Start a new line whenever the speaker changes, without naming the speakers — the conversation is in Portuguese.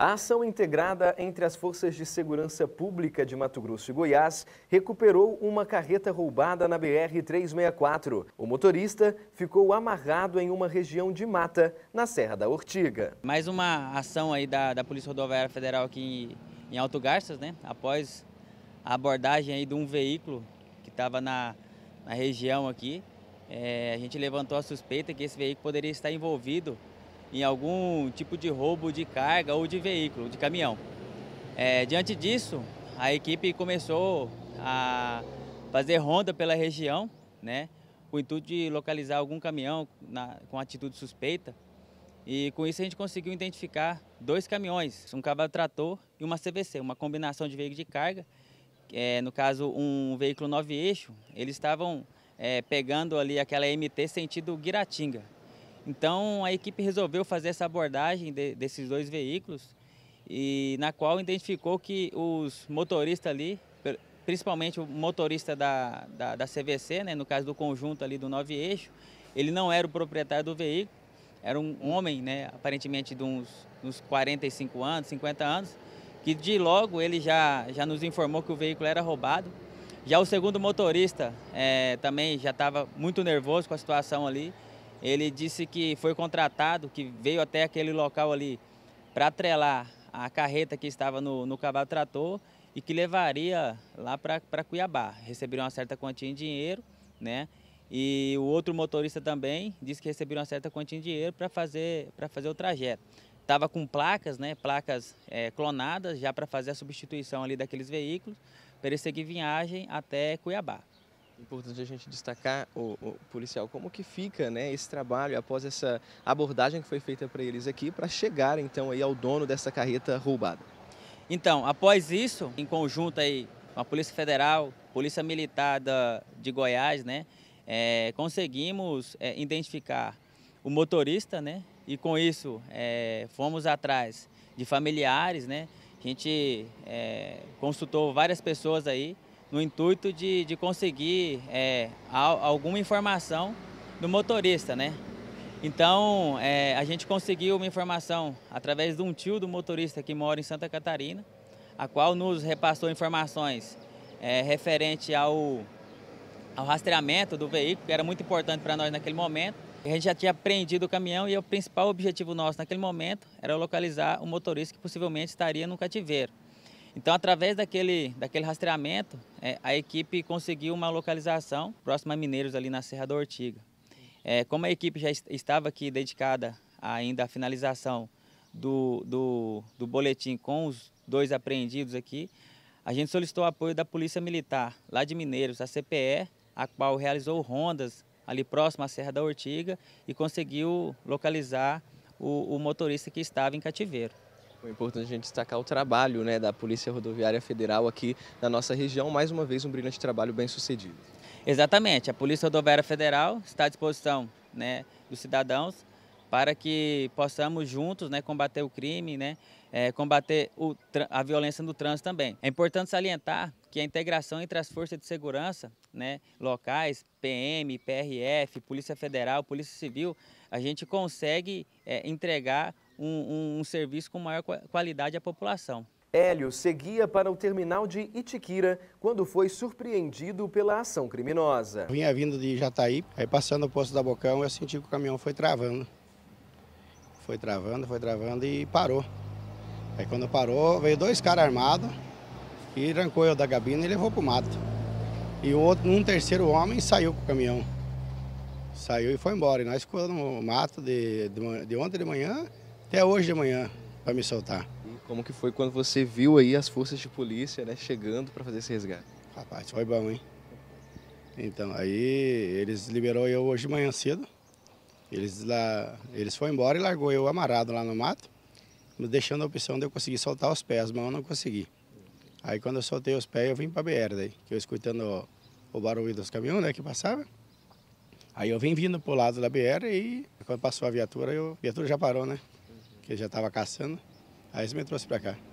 A ação integrada entre as Forças de Segurança Pública de Mato Grosso e Goiás recuperou uma carreta roubada na BR-364. O motorista ficou amarrado em uma região de mata, na Serra da Ortiga.
Mais uma ação aí da, da Polícia Rodoviária Federal aqui em, em Alto Garças, né? Após a abordagem aí de um veículo que estava na, na região aqui, é, a gente levantou a suspeita que esse veículo poderia estar envolvido em algum tipo de roubo de carga ou de veículo, de caminhão. É, diante disso, a equipe começou a fazer ronda pela região, né, com o intuito de localizar algum caminhão na, com atitude suspeita. E com isso a gente conseguiu identificar dois caminhões, um cavalo trator e uma CVC, uma combinação de veículo de carga. É, no caso, um veículo nove eixo, eles estavam é, pegando ali aquela MT sentido Guiratinga, então a equipe resolveu fazer essa abordagem de, desses dois veículos e na qual identificou que os motoristas ali, principalmente o motorista da, da, da CVC, né, no caso do conjunto ali do nove eixo, ele não era o proprietário do veículo, era um homem, né, aparentemente de uns, uns 45 anos, 50 anos, que de logo ele já, já nos informou que o veículo era roubado. Já o segundo motorista é, também já estava muito nervoso com a situação ali, ele disse que foi contratado, que veio até aquele local ali para atrelar a carreta que estava no, no cavalo trator e que levaria lá para Cuiabá. Receberam uma certa quantia em dinheiro, né? E o outro motorista também disse que receberam uma certa quantia em dinheiro para fazer, fazer o trajeto. Estava com placas, né? Placas é, clonadas já para fazer a substituição ali daqueles veículos, para ele seguir viagem
até Cuiabá. Importante a gente destacar o, o, policial como que fica, né, esse trabalho após essa abordagem que foi feita para eles aqui para chegar então aí ao dono dessa carreta roubada.
Então, após isso, em conjunto aí com a Polícia Federal, Polícia Militar da, de Goiás, né, é, conseguimos é, identificar o motorista, né, e com isso é, fomos atrás de familiares, né, a gente é, consultou várias pessoas aí no intuito de, de conseguir é, alguma informação do motorista, né? Então, é, a gente conseguiu uma informação através de um tio do motorista que mora em Santa Catarina, a qual nos repassou informações é, referente ao, ao rastreamento do veículo, que era muito importante para nós naquele momento. A gente já tinha apreendido o caminhão e o principal objetivo nosso naquele momento era localizar o motorista que possivelmente estaria no cativeiro. Então, através daquele, daquele rastreamento, é, a equipe conseguiu uma localização próxima a Mineiros, ali na Serra da Ortiga. É, como a equipe já est estava aqui dedicada ainda à finalização do, do, do boletim com os dois apreendidos aqui, a gente solicitou apoio da Polícia Militar lá de Mineiros, a CPE, a qual realizou rondas ali próximo à Serra da Ortiga e conseguiu localizar o, o motorista que estava em cativeiro. É importante a gente destacar o trabalho né, da Polícia Rodoviária Federal aqui na nossa região. Mais uma vez, um brilhante trabalho bem sucedido. Exatamente. A Polícia Rodoviária Federal está à disposição né, dos cidadãos para que possamos juntos né, combater o crime, né, é, combater o, a violência no trânsito também. É importante salientar que a integração entre as forças de segurança né, locais, PM, PRF, Polícia Federal, Polícia Civil, a gente consegue é, entregar um, um, um serviço com maior
qualidade à população. Hélio seguia para o terminal de Itiquira quando foi surpreendido pela ação criminosa. Vinha vindo de Jataí, aí passando o posto da Bocão, eu senti que o caminhão foi travando. Foi travando, foi travando e parou. Aí quando parou, veio dois caras armados e arrancou eu da cabine e levou pro mato. E outro, um terceiro homem saiu com o caminhão. Saiu e foi embora. E nós ficamos no mato de, de, de ontem de manhã até hoje de manhã para me soltar. E como que foi quando você viu aí as forças de polícia né, chegando para fazer esse resgate? Rapaz, foi bom, hein? Então, aí eles liberou eu hoje de manhã cedo. Eles lá, eles foram embora e largou eu amarrado lá no mato, deixando a opção de eu conseguir soltar os pés, mas eu não consegui. Aí quando eu soltei os pés, eu vim para BR daí, que eu escutando o, o barulho dos caminhões, né, que passava. Aí eu vim vindo pro lado da BR e quando passou a viatura, eu, a viatura já parou, né? que ele já estava caçando. Aí eles me trouxe para cá.